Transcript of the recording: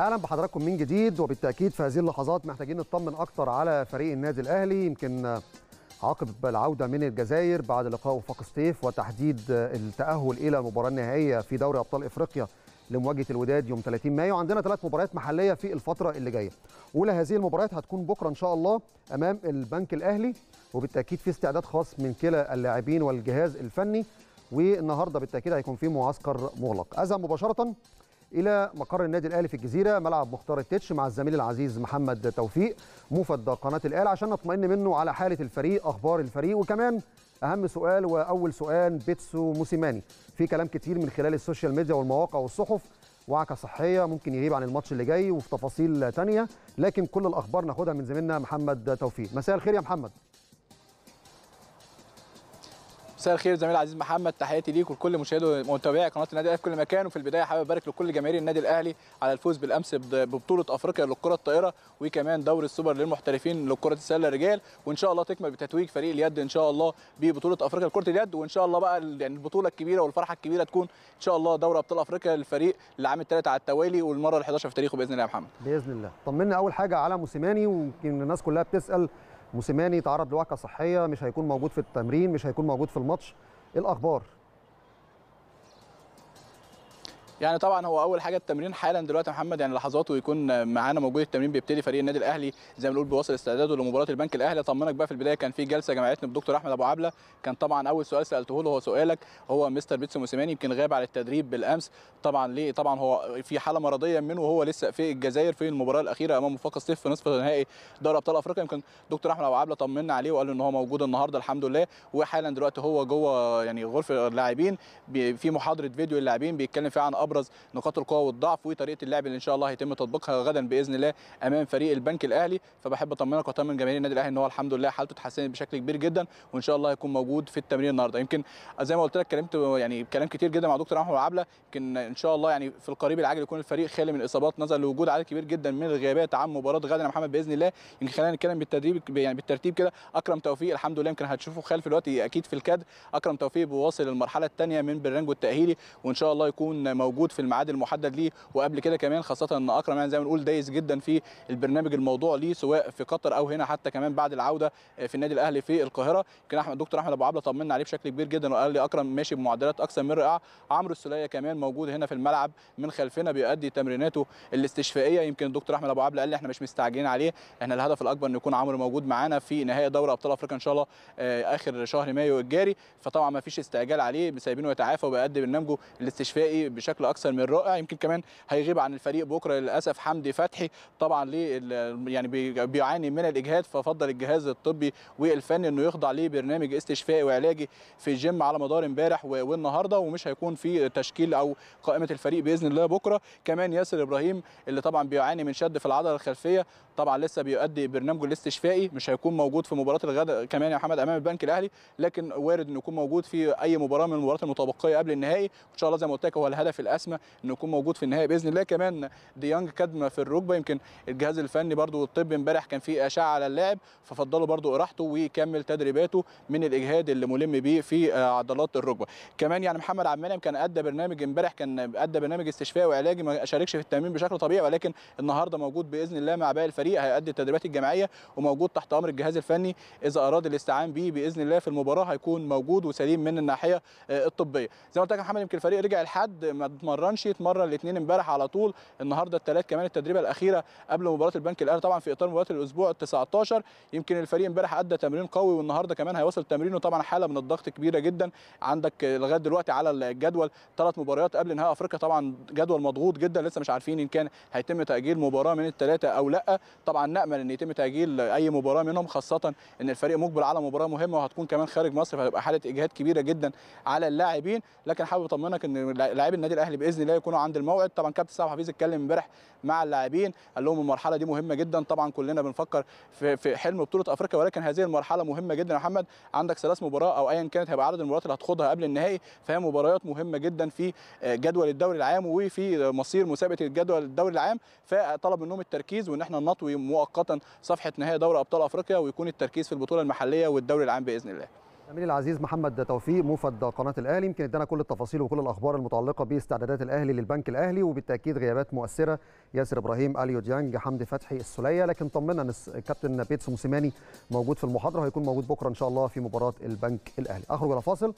اهلا بحضراتكم من جديد وبالتاكيد في هذه اللحظات محتاجين نطمن اكتر على فريق النادي الاهلي يمكن عقب العوده من الجزائر بعد لقاء وفاق سطيف وتحديد التاهل الى المباراه النهائيه في دوري ابطال افريقيا لمواجهه الوداد يوم 30 مايو عندنا ثلاث مباريات محليه في الفتره اللي جايه اولى هذه المباريات هتكون بكره ان شاء الله امام البنك الاهلي وبالتاكيد في استعداد خاص من كلا اللاعبين والجهاز الفني والنهارده بالتاكيد هيكون في معسكر مغلق اذهب مباشره الى مقر النادي الاهلي في الجزيره ملعب مختار التتش مع الزميل العزيز محمد توفيق موفد قناه الاهلي عشان نطمئن منه على حاله الفريق اخبار الفريق وكمان اهم سؤال واول سؤال بيتسو موسيماني في كلام كتير من خلال السوشيال ميديا والمواقع والصحف وعكه صحيه ممكن يغيب عن الماتش اللي جاي وفي تفاصيل تانية لكن كل الاخبار ناخدها من زميلنا محمد توفيق مساء الخير يا محمد مساء الخير زميلي العزيز محمد تحياتي ليك ولكل مشاهدي ومتابعي قناه النادي الاهلي في كل مكان وفي البدايه حابب ابارك لكل جماهير النادي الاهلي على الفوز بالامس ببطوله افريقيا للكره الطائره وكمان دوري السوبر للمحترفين لكره السله الرجال وان شاء الله تكمل بتتويج فريق اليد ان شاء الله ببطوله افريقيا لكره اليد وان شاء الله بقى يعني البطوله الكبيره والفرحه الكبيره تكون ان شاء الله دوري ابطال افريقيا للفريق العام الثالث على التوالي والمره ال 11 في تاريخه باذن الله يا محمد باذن الله طمنا اول حاجه على موسيماني ويمكن الناس كلها بتسال موسيماني تعرض لوعكه صحيه مش هيكون موجود في التمرين مش هيكون موجود في الماتش ايه الاخبار يعني طبعا هو اول حاجه التمرين حالا دلوقتي يا محمد يعني لحظات ويكون معانا موجود التمرين بيبتدي فريق النادي الاهلي زي ما بنقول بيواصل استعداده لمباراه البنك الاهلي اطمنك بقى في البدايه كان في جلسه جمعتني بدكتور احمد ابو عبله كان طبعا اول سؤال سالته له هو سؤالك هو مستر بيتسو موسيماني يمكن غاب على التدريب بالامس طبعا ليه طبعا هو في حاله مرضيه منه وهو لسه في الجزائر في المباراه الاخيره امام وفاق الصيف في نصف نهائي دوري ابطال افريقيا يمكن دكتور احمد ابو عبله طمنا عليه وقال ان هو موجود النهارده الحمد لله وحالا دلوقتي هو جوه يعني غرفه اللاعبين في محاضره فيديو اللاعبين بيتكلم فيها عن ابرز نقاط القوه والضعف وطريقه اللعب اللي ان شاء الله هيتم تطبيقها غدا باذن الله امام فريق البنك الاهلي فبحب اطمنك واطمن جماهير النادي الاهلي ان هو الحمد لله حالته اتحسنت بشكل كبير جدا وان شاء الله هيكون موجود في التمرين النهارده يمكن زي ما قلت لك اتكلمت يعني كلام كتير جدا مع دكتور احمد عبله يمكن ان شاء الله يعني في القريب العاجل يكون الفريق خالي من الاصابات نظرا لوجود عدد كبير جدا من الغيابات عن مباراه غدا يا محمد باذن الله يمكن خلينا نتكلم بالتدريب يعني بالترتيب كده اكرم توفيق الحمد لله يمكن هتشوفه خلف الوقت اكيد في الكادر اكرم توفيق بواصل المرحله الثانيه من برنامجه التاهيلي وان شاء الله يكون موجود موجود في الميعاد المحدد ليه وقبل كده كمان خاصه ان اكرم يعني زي ما بنقول دايس جدا في البرنامج الموضوع ليه سواء في قطر او هنا حتى كمان بعد العوده آه، في النادي الاهلي في القاهره يمكن احمد دكتور احمد ابو عبله طمنا عليه بشكل كبير جدا وقال لي اكرم ماشي بمعدلات اكثر من رائعه عمرو السلية كمان موجود هنا في الملعب من خلفنا بيؤدي تمريناته الاستشفائيه يمكن الدكتور احمد ابو عبله قال لي احنا مش مستعجلين عليه احنا الهدف الاكبر ان يكون عمرو موجود معانا في نهائي دوري ابطال افريقيا ان شاء الله آه، اخر شهر مايو الجاري فطبعا ما فيش استعجال عليه سايبينه يتعافى وبيؤدي برنامجه الاستشفائي بشكل اكثر من رائع يمكن كمان هيغيب عن الفريق بكره للاسف حمدي فتحي طبعا ليه يعني بيعاني من الاجهاد ففضل الجهاز الطبي والفني انه يخضع لبرنامج استشفائي وعلاجي في الجيم على مدار امبارح والنهارده ومش هيكون في تشكيل او قائمه الفريق باذن الله بكره كمان ياسر ابراهيم اللي طبعا بيعاني من شد في العضله الخلفيه طبعا لسه بيؤدي برنامجه الاستشفائي مش هيكون موجود في مباراه الغد كمان يا محمد امام البنك الاهلي لكن وارد انه يكون موجود في اي مباراه من المباريات المتبقيه قبل النهائي وان شاء الله زي ما قلت لك هو الهدف الاسمى انه يكون موجود في النهائي باذن الله كمان ديانج كدمه في الركبه يمكن الجهاز الفني برده والطب امبارح كان فيه اشعه على اللاعب ففضلوا برده راحته ويكمل تدريباته من الاجهاد اللي ملم بيه في عضلات الركبه كمان يعني محمد عبد المنعم كان ادى برنامج امبارح كان ادى برنامج استشفائي وعلاجي ما شاركش في التمرين بشكل طبيعي ولكن النهارده موجود باذن الله مع باقي الفريق هيؤدي التدريبات الجماعيه وموجود تحت امر الجهاز الفني اذا اراد الاستعان بيه باذن الله في المباراه هيكون موجود وسليم من الناحيه آه، الطبيه زي ما قلت لك يا محمد يمكن الفريق رجع الحد ما اتمرنش اتمرن الاثنين امبارح على طول النهارده الثلاث كمان التدريبه الاخيره قبل مباراه البنك الاهلي طبعا في اطار مباراه الاسبوع ال 19 يمكن الفريق امبارح ادى تمرين قوي والنهارده كمان هيواصل تمرينه طبعا حاله من الضغط كبيره جدا عندك آه، لغايه دلوقتي على الجدول ثلاث مباريات قبل نهائي افريقيا طبعا جدول مضغوط جدا لسه مش عارفين ان كان هيتم تاجيل مباراه من الثلاثه او لا طبعا نامل ان يتم تاجيل اي مباراه منهم خاصه ان الفريق مقبل على مباراه مهمه وهتكون كمان خارج مصر فهتبقى حاله اجهاد كبيره جدا على اللاعبين لكن حابب اطمنك ان لاعبي النادي الاهلي باذن الله يكونوا عند الموعد طبعا كابتن صلاح حفيظ اتكلم امبارح مع اللاعبين قال لهم المرحله دي مهمه جدا طبعا كلنا بنفكر في, في حلم بطوله افريقيا ولكن هذه المرحله مهمه جدا يا محمد عندك ثلاث مباراه او ايا كانت هيبقى عدد المباريات اللي هتخوضها قبل النهائي فهي مباريات مهمه جدا في جدول الدوري العام وفي مصير مسابقه الجدول الدوري العام فطلب منهم التركيز وان احنا نطوي يحتوي مؤقتا صفحه نهائي دوري ابطال افريقيا ويكون التركيز في البطوله المحليه والدوري العام باذن الله زميلي العزيز محمد توفيق موفد قناه الاهلي يمكن ادانا كل التفاصيل وكل الاخبار المتعلقه باستعدادات الاهلي للبنك الاهلي وبالتاكيد غيابات مؤثره ياسر ابراهيم اليو ديانج حمدي فتحي السليه لكن طمنا ان الكابتن بيتسو موسيماني موجود في المحاضره هيكون موجود بكره ان شاء الله في مباراه البنك الاهلي اخرج الى فاصل